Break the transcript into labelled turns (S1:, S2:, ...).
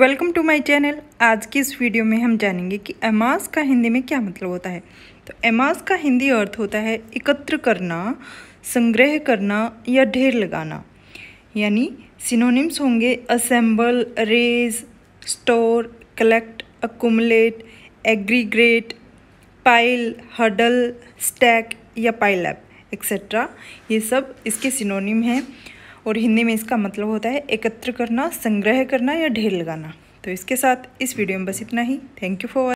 S1: welcome to my channel आज की इस वीडियो में हम जानेंगे कि एमास का हिंदी में क्या मतलब होता है तो एमास का हिंदी अर्थ होता है एकत्र करना संग्रह करना या ढेर लगाना यानी सिनोनिम्स होंगे assemble raise store collect accumulate aggregate pile huddle stack या एप एक्सेट्रा ये सब इसके सिनोनिम हैं और हिंदी में इसका मतलब होता है एकत्र करना संग्रह करना या ढेर लगाना तो इसके साथ इस वीडियो में बस इतना ही थैंक यू फॉर